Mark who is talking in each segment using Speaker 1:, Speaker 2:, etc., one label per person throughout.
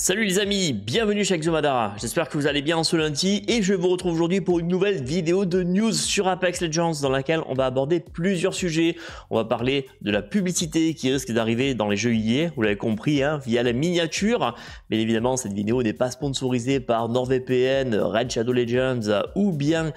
Speaker 1: Salut les amis, bienvenue chez Xomadara. j'espère que vous allez bien en ce lundi et je vous retrouve aujourd'hui pour une nouvelle vidéo de news sur Apex Legends dans laquelle on va aborder plusieurs sujets. On va parler de la publicité qui risque d'arriver dans les jeux hier, vous l'avez compris, hein, via la miniature. Mais évidemment, cette vidéo n'est pas sponsorisée par NordVPN, Red Shadow Legends ou bien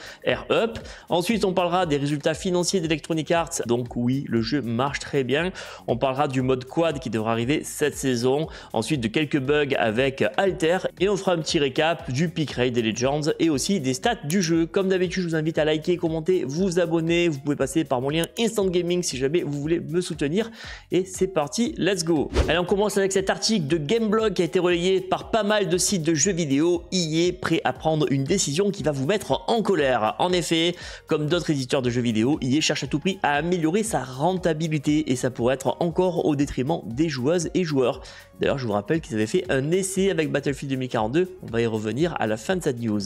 Speaker 1: Up. Ensuite, on parlera des résultats financiers d'Electronic Arts, donc oui, le jeu marche très bien. On parlera du mode quad qui devra arriver cette saison, ensuite de quelques bugs à avec Alter et on fera un petit récap du pick rate des Legends et aussi des stats du jeu. Comme d'habitude, je vous invite à liker, commenter, vous abonner. Vous pouvez passer par mon lien Instant Gaming si jamais vous voulez me soutenir. Et c'est parti, let's go Allez, on commence avec cet article de Gameblog qui a été relayé par pas mal de sites de jeux vidéo. IE est prêt à prendre une décision qui va vous mettre en colère. En effet, comme d'autres éditeurs de jeux vidéo, IE cherche à tout prix à améliorer sa rentabilité et ça pourrait être encore au détriment des joueuses et joueurs. D'ailleurs, je vous rappelle qu'ils avaient fait un essai avec Battlefield 2042. On va y revenir à la fin de cette news.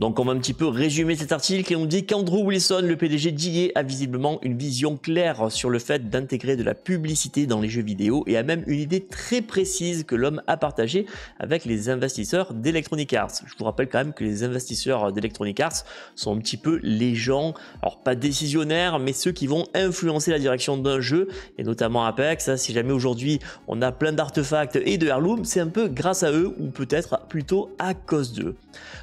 Speaker 1: Donc on va un petit peu résumer cet article et on dit qu'Andrew Wilson, le PDG d'IA, a visiblement une vision claire sur le fait d'intégrer de la publicité dans les jeux vidéo et a même une idée très précise que l'homme a partagée avec les investisseurs d'Electronic Arts. Je vous rappelle quand même que les investisseurs d'Electronic Arts sont un petit peu les gens, alors pas décisionnaires, mais ceux qui vont influencer la direction d'un jeu et notamment Apex. Si jamais aujourd'hui on a plein d'artefacts et de Heirloom, c'est un peu grâce à eux ou peut-être plutôt à cause d'eux.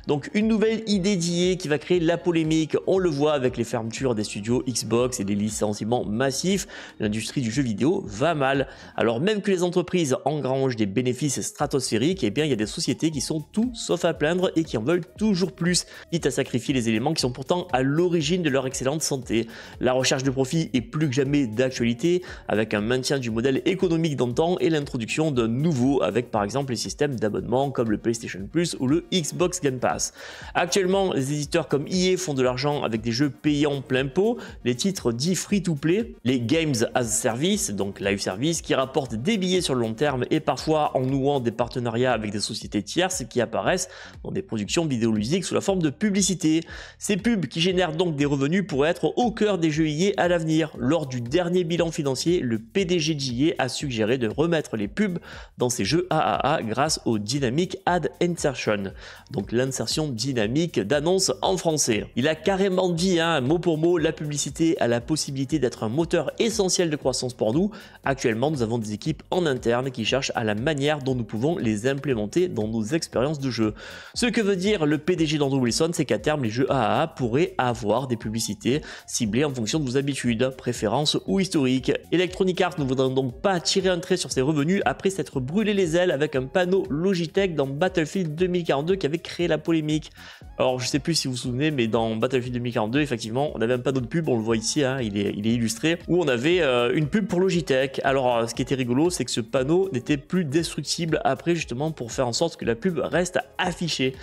Speaker 1: Donc une nouvelle idée d'IA qui va créer la polémique, on le voit avec les fermetures des studios Xbox et des licenciements massifs, l'industrie du jeu vidéo va mal. Alors même que les entreprises engrangent des bénéfices stratosphériques, eh bien il y a des sociétés qui sont tout sauf à plaindre et qui en veulent toujours plus, quitte à sacrifier les éléments qui sont pourtant à l'origine de leur excellente santé. La recherche de profit est plus que jamais d'actualité avec un maintien du modèle économique d'antan et l'introduction d'un nouveaux avec par exemple les systèmes d'abonnement comme le PlayStation Plus ou le Xbox Game Pass. Actuellement, les éditeurs comme EA font de l'argent avec des jeux payants plein pot, les titres dits free to play, les games as service, donc live service, qui rapportent des billets sur le long terme et parfois en nouant des partenariats avec des sociétés tierces qui apparaissent dans des productions vidéoludiques sous la forme de publicités. Ces pubs qui génèrent donc des revenus pourraient être au cœur des jeux IA e à l'avenir. Lors du dernier bilan financier, le PDG de a suggéré de remettre les pubs dans ces jeux AAA grâce au Dynamic Ad Insertion, donc l'insertion dynamique d'annonces en français. Il a carrément dit, hein, mot pour mot, la publicité a la possibilité d'être un moteur essentiel de croissance pour nous. Actuellement, nous avons des équipes en interne qui cherchent à la manière dont nous pouvons les implémenter dans nos expériences de jeu. Ce que veut dire le PDG d'Andrew Wilson, c'est qu'à terme, les jeux AAA pourraient avoir des publicités ciblées en fonction de vos habitudes, préférences ou historiques. Electronic Arts ne voudra donc pas tirer un trait sur ses revenus après cette brûler les ailes avec un panneau Logitech dans Battlefield 2042 qui avait créé la polémique. Alors je sais plus si vous vous souvenez, mais dans Battlefield 2042, effectivement, on avait un panneau de pub, on le voit ici, hein, il, est, il, est, illustré, où on avait euh, une pub pour Logitech. Alors euh, ce qui était rigolo, c'est que ce panneau n'était plus destructible après justement pour faire en sorte que la pub reste affichée.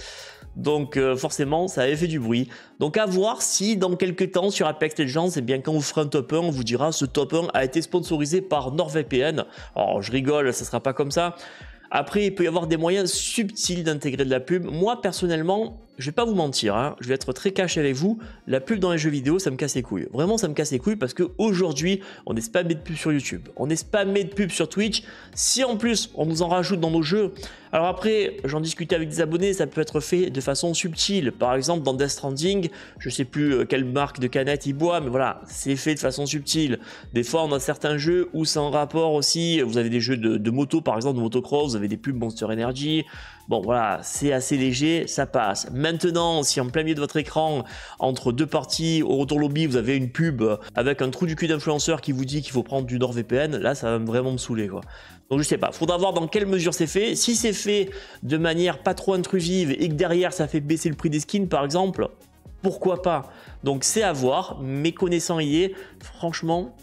Speaker 1: Donc euh, forcément, ça avait fait du bruit. Donc à voir si dans quelques temps sur Apex Legends, et eh bien quand vous ferez un top 1, on vous dira ce top 1 a été sponsorisé par NordVPN. Alors je rigole, ça sera pas comme ça. Après, il peut y avoir des moyens subtils d'intégrer de la pub. Moi, personnellement, je vais pas vous mentir, hein. je vais être très caché avec vous, la pub dans les jeux vidéo, ça me casse les couilles. Vraiment, ça me casse les couilles parce que aujourd'hui, on est spammé de pubs sur YouTube, on est spammé de pubs sur Twitch. Si en plus, on nous en rajoute dans nos jeux, alors après, j'en discutais avec des abonnés, ça peut être fait de façon subtile. Par exemple, dans Death Stranding, je sais plus euh, quelle marque de canette il boit, mais voilà, c'est fait de façon subtile. Des fois, on a certains jeux où c'est en rapport aussi, vous avez des jeux de, de moto, par exemple, de motocross, vous avez des pubs Monster Energy, Bon voilà, c'est assez léger, ça passe. Maintenant, si en plein milieu de votre écran, entre deux parties, au retour lobby, vous avez une pub avec un trou du cul d'influenceur qui vous dit qu'il faut prendre du NordVPN, là ça va vraiment me saouler quoi. Donc je sais pas, faudra voir dans quelle mesure c'est fait. Si c'est fait de manière pas trop intrusive et que derrière ça fait baisser le prix des skins par exemple, pourquoi pas Donc c'est à voir, mais connaissant y est, franchement,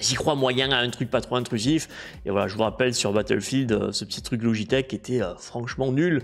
Speaker 1: J'y crois moyen à un truc pas trop intrusif. Et voilà, je vous rappelle sur Battlefield, euh, ce petit truc Logitech était euh, franchement nul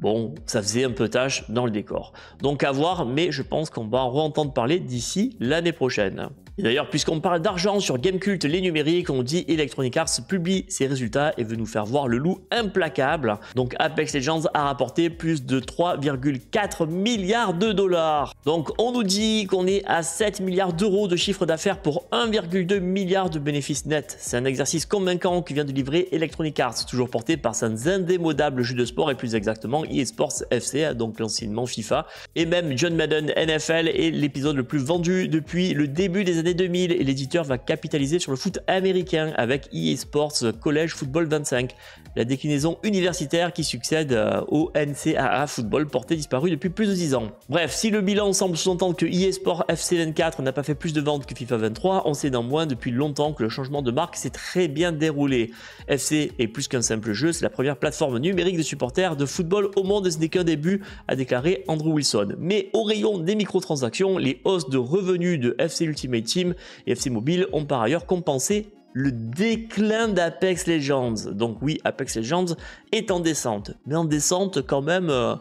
Speaker 1: bon, ça faisait un peu tâche dans le décor. Donc à voir, mais je pense qu'on va en entendre parler d'ici l'année prochaine. Et d'ailleurs, puisqu'on parle d'argent sur Gamecult, les numériques, on dit Electronic Arts publie ses résultats et veut nous faire voir le loup implacable. Donc Apex Legends a rapporté plus de 3,4 milliards de dollars. Donc on nous dit qu'on est à 7 milliards d'euros de chiffre d'affaires pour 1,2 milliard de bénéfices nets. C'est un exercice convaincant qui vient de livrer Electronic Arts, toujours porté par ses indémodables jus de sport et plus exactement eSports FC, donc l'enseignement FIFA, et même John Madden NFL est l'épisode le plus vendu depuis le début des années 2000 et l'éditeur va capitaliser sur le foot américain avec eSports College Football 25, la déclinaison universitaire qui succède euh, au NCAA Football porté disparu depuis plus de 10 ans. Bref, si le bilan semble sous-entendre que eSports FC 24 n'a pas fait plus de ventes que FIFA 23, on sait d'en moins depuis longtemps que le changement de marque s'est très bien déroulé. FC est plus qu'un simple jeu, c'est la première plateforme numérique de supporters de football au monde, ce n'est qu'un début, a déclaré Andrew Wilson. Mais au rayon des microtransactions, les hausses de revenus de FC Ultimate Team et FC Mobile ont par ailleurs compensé le déclin d'Apex Legends. Donc oui, Apex Legends est en descente, mais en descente quand même tout euh,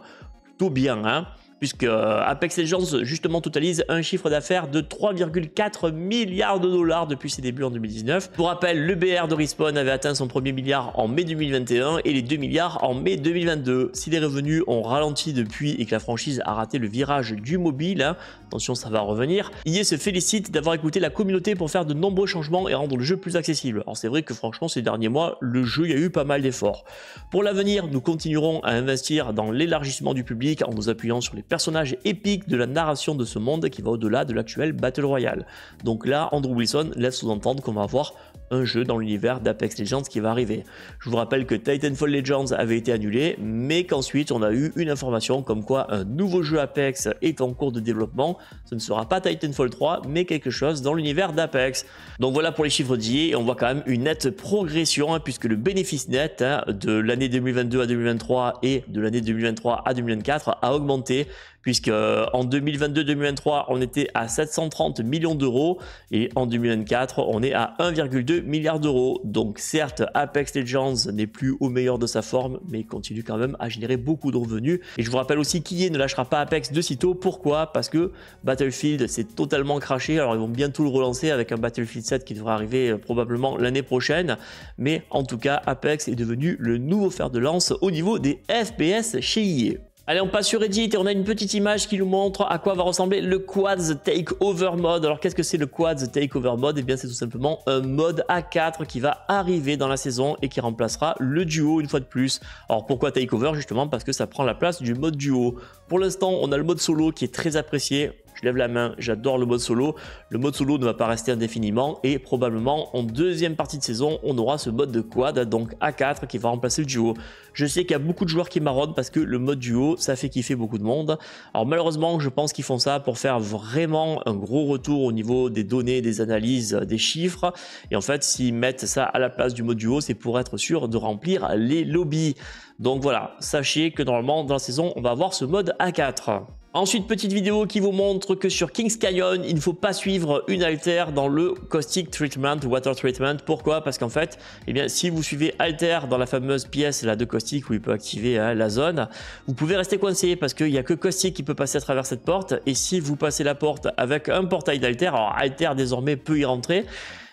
Speaker 1: plutôt bien. Hein puisque euh, Apex Legends justement totalise un chiffre d'affaires de 3,4 milliards de dollars depuis ses débuts en 2019. Pour rappel, le BR de Respawn avait atteint son premier milliard en mai 2021 et les 2 milliards en mai 2022. Si les revenus ont ralenti depuis et que la franchise a raté le virage du mobile, hein, attention ça va revenir, EA se félicite d'avoir écouté la communauté pour faire de nombreux changements et rendre le jeu plus accessible. Alors c'est vrai que franchement ces derniers mois, le jeu y a eu pas mal d'efforts. Pour l'avenir, nous continuerons à investir dans l'élargissement du public en nous appuyant sur les personnage épique de la narration de ce monde qui va au-delà de l'actuel Battle Royale. Donc là, Andrew Wilson laisse sous-entendre qu'on va avoir un jeu dans l'univers d'Apex Legends qui va arriver. Je vous rappelle que Titanfall Legends avait été annulé, mais qu'ensuite on a eu une information comme quoi un nouveau jeu Apex est en cours de développement. Ce ne sera pas Titanfall 3, mais quelque chose dans l'univers d'Apex. Donc voilà pour les chiffres d'IA, et on voit quand même une nette progression, hein, puisque le bénéfice net hein, de l'année 2022 à 2023 et de l'année 2023 à 2024 a augmenté puisque euh, en 2022-2023, on était à 730 millions d'euros et en 2024, on est à 1,2 milliard d'euros. Donc certes, Apex Legends n'est plus au meilleur de sa forme, mais continue quand même à générer beaucoup de revenus. Et je vous rappelle aussi qu'I.E. ne lâchera pas Apex de sitôt. Pourquoi Parce que Battlefield s'est totalement craché. Alors ils vont bientôt le relancer avec un Battlefield 7 qui devrait arriver euh, probablement l'année prochaine. Mais en tout cas, Apex est devenu le nouveau fer de lance au niveau des FPS chez IE. Allez, on passe sur Edit et on a une petite image qui nous montre à quoi va ressembler le Quads Takeover Mode. Alors, qu'est-ce que c'est le Quads Takeover Mode Eh bien, c'est tout simplement un mode A4 qui va arriver dans la saison et qui remplacera le duo une fois de plus. Alors, pourquoi Takeover Justement parce que ça prend la place du mode duo. Pour l'instant, on a le mode solo qui est très apprécié. Je lève la main, j'adore le mode solo. Le mode solo ne va pas rester indéfiniment et probablement en deuxième partie de saison, on aura ce mode de quad, donc A4 qui va remplacer le duo. Je sais qu'il y a beaucoup de joueurs qui marronnent parce que le mode duo, ça fait kiffer beaucoup de monde. Alors malheureusement, je pense qu'ils font ça pour faire vraiment un gros retour au niveau des données, des analyses, des chiffres. Et en fait, s'ils mettent ça à la place du mode duo, c'est pour être sûr de remplir les lobbies. Donc voilà, sachez que normalement dans la saison, on va avoir ce mode A4. Ensuite, petite vidéo qui vous montre que sur King's Canyon, il ne faut pas suivre une alter dans le caustic treatment, water treatment. Pourquoi Parce qu'en fait, eh bien, si vous suivez alter dans la fameuse pièce là de caustic où il peut activer hein, la zone, vous pouvez rester coincé parce qu'il n'y a que caustic qui peut passer à travers cette porte. Et si vous passez la porte avec un portail d'alter, alors Alter désormais peut y rentrer.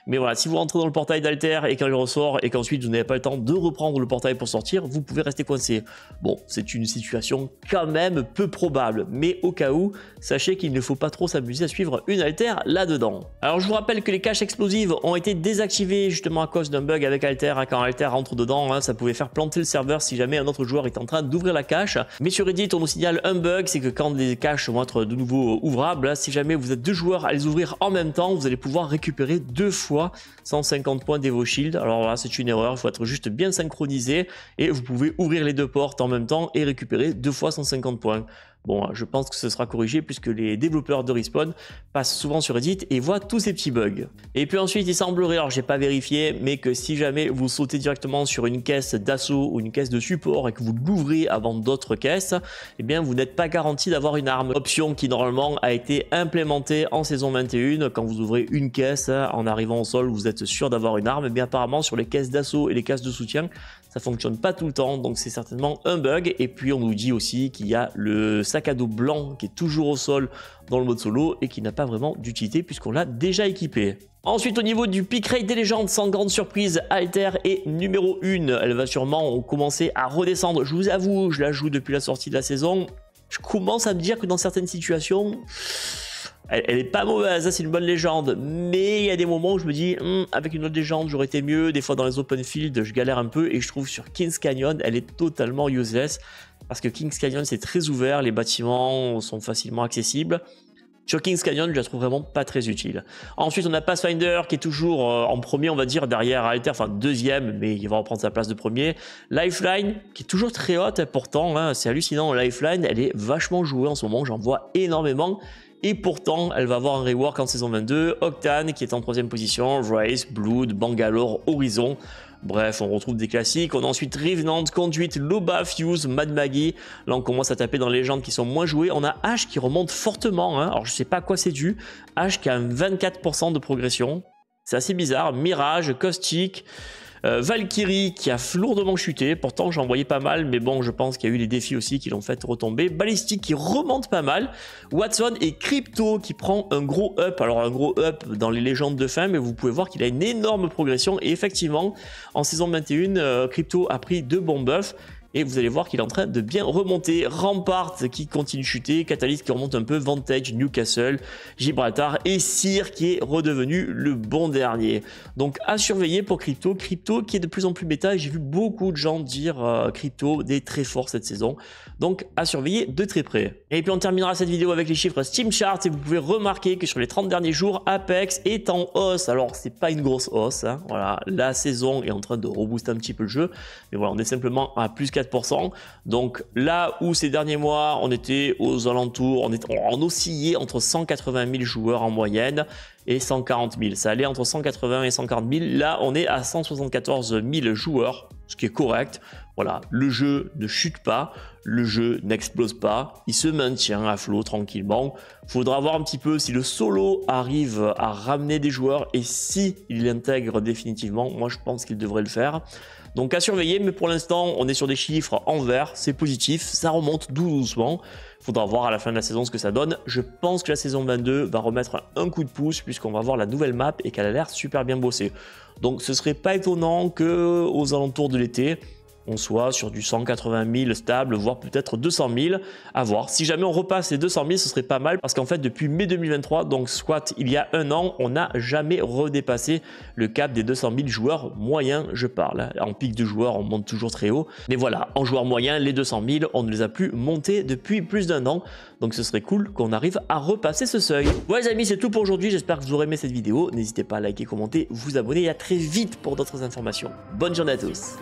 Speaker 1: Mais voilà, si vous rentrez dans le portail d'Alter et il ressort et qu'ensuite vous n'avez pas le temps de reprendre le portail pour sortir, vous pouvez rester coincé. Bon, c'est une situation quand même peu probable, mais au cas où, sachez qu'il ne faut pas trop s'amuser à suivre une Alter là-dedans. Alors je vous rappelle que les caches explosives ont été désactivées justement à cause d'un bug avec Alter. Hein. quand Alter rentre dedans, hein, ça pouvait faire planter le serveur si jamais un autre joueur est en train d'ouvrir la cache. Mais sur Reddit, on nous signale un bug, c'est que quand les caches vont être de nouveau ouvrables, hein, si jamais vous êtes deux joueurs à les ouvrir en même temps, vous allez pouvoir récupérer deux fois 150 points vos Shield. Alors là, c'est une erreur, il faut être juste bien synchronisé et vous pouvez ouvrir les deux portes en même temps et récupérer deux fois 150 points. Bon, euh, je pense que ce sera corrigé puisque les développeurs de Respawn passent souvent sur Reddit et voient tous ces petits bugs. Et puis ensuite, il semblerait, alors j'ai pas vérifié, mais que si jamais vous sautez directement sur une caisse d'assaut ou une caisse de support et que vous l'ouvrez avant d'autres caisses, eh bien vous n'êtes pas garanti d'avoir une arme. Option qui normalement a été implémentée en saison 21. Quand vous ouvrez une caisse, en arrivant au sol, vous êtes sûr d'avoir une arme. Eh bien apparemment, sur les caisses d'assaut et les caisses de soutien, ça fonctionne pas tout le temps, donc c'est certainement un bug. Et puis on nous dit aussi qu'il y a le sac à dos blanc qui est toujours au sol dans le mode solo et qui n'a pas vraiment d'utilité puisqu'on l'a déjà équipé. Ensuite, au niveau du pick rate des légendes, sans grande surprise, Alter est numéro 1. Elle va sûrement commencer à redescendre. Je vous avoue, je la joue depuis la sortie de la saison. Je commence à me dire que dans certaines situations elle, n'est est pas mauvaise, hein, c'est une bonne légende. Mais il y a des moments où je me dis, hum, avec une autre légende, j'aurais été mieux. Des fois, dans les open fields, je galère un peu. Et je trouve sur Kings Canyon, elle est totalement useless. Parce que Kings Canyon, c'est très ouvert. Les bâtiments sont facilement accessibles. Sur Kings Canyon, je la trouve vraiment pas très utile. Ensuite, on a Pathfinder qui est toujours euh, en premier, on va dire, derrière Alter, enfin deuxième, mais il va reprendre sa place de premier. Lifeline, qui est toujours très haute, hein, pourtant, hein, c'est hallucinant. Lifeline, elle est vachement jouée en ce moment, j'en vois énormément. Et pourtant, elle va avoir un rework en saison 22, Octane qui est en troisième position, Rice, Blood, Bangalore, Horizon. Bref, on retrouve des classiques. On a ensuite Revenant, Conduite, Loba, Fuse, Mad Maggie. Là, on commence à taper dans les légendes qui sont moins jouées. On a Ash qui remonte fortement. Hein. Alors, je sais pas à quoi c'est dû. Ash qui a un 24% de progression. C'est assez bizarre. Mirage, Caustic. Euh, Valkyrie qui a lourdement chuté, pourtant j'en voyais pas mal, mais bon, je pense qu'il y a eu les défis aussi qui l'ont fait retomber. Balistique qui remonte pas mal. Watson et Crypto qui prend un gros up. Alors, un gros up dans les légendes de fin, mais vous pouvez voir qu'il a une énorme progression. Et effectivement, en saison 21, euh, Crypto a pris deux bons buffs. Et vous allez voir qu'il est en train de bien remonter. Rampart qui continue de chuter, Catalyst qui remonte un peu, Vantage, Newcastle, Gibraltar et Sir qui est redevenu le bon dernier. Donc à surveiller pour Crypto. Crypto qui est de plus en plus bêta j'ai vu beaucoup de gens dire euh, Crypto des très forts cette saison. Donc à surveiller de très près. Et puis on terminera cette vidéo avec les chiffres Steam Chart et vous pouvez remarquer que sur les 30 derniers jours, Apex est en hausse. Alors c'est pas une grosse hausse, hein. voilà, la saison est en train de rebooster un petit peu le jeu, mais voilà, on est simplement à plus 4 donc là où ces derniers mois, on était aux alentours, on, est, en oscillait entre 180 000 joueurs en moyenne et 140 000. Ça allait entre 180 et 140 000. Là, on est à 174 000 joueurs ce qui est correct. Voilà, le jeu ne chute pas, le jeu n'explose pas, il se maintient à flot tranquillement. Faudra voir un petit peu si le solo arrive à ramener des joueurs et si il l'intègre définitivement. Moi, je pense qu'il devrait le faire. Donc à surveiller, mais pour l'instant, on est sur des chiffres en vert, c'est positif, ça remonte doucement. Faudra voir à la fin de la saison ce que ça donne. Je pense que la saison 22 va remettre un coup de pouce puisqu'on va voir la nouvelle map et qu'elle a l'air super bien bossée. Donc ce serait pas étonnant que aux alentours de l'été, on soit sur du 180 000 stable, voire peut-être 200 000, à voir. Si jamais on repasse les 200 000, ce serait pas mal, parce qu'en fait, depuis mai 2023, donc soit il y a un an, on n'a jamais redépassé le cap des 200 000 joueurs moyens, je parle. En pic de joueurs, on monte toujours très haut, mais voilà, en joueurs moyens, les 200 000, on ne les a plus montés depuis plus d'un an, donc ce serait cool qu'on arrive à repasser ce seuil. Voilà les amis, c'est tout pour aujourd'hui, j'espère que vous aurez aimé cette vidéo, n'hésitez pas à liker, commenter, vous abonner, et à très vite pour d'autres informations. Bonne journée à tous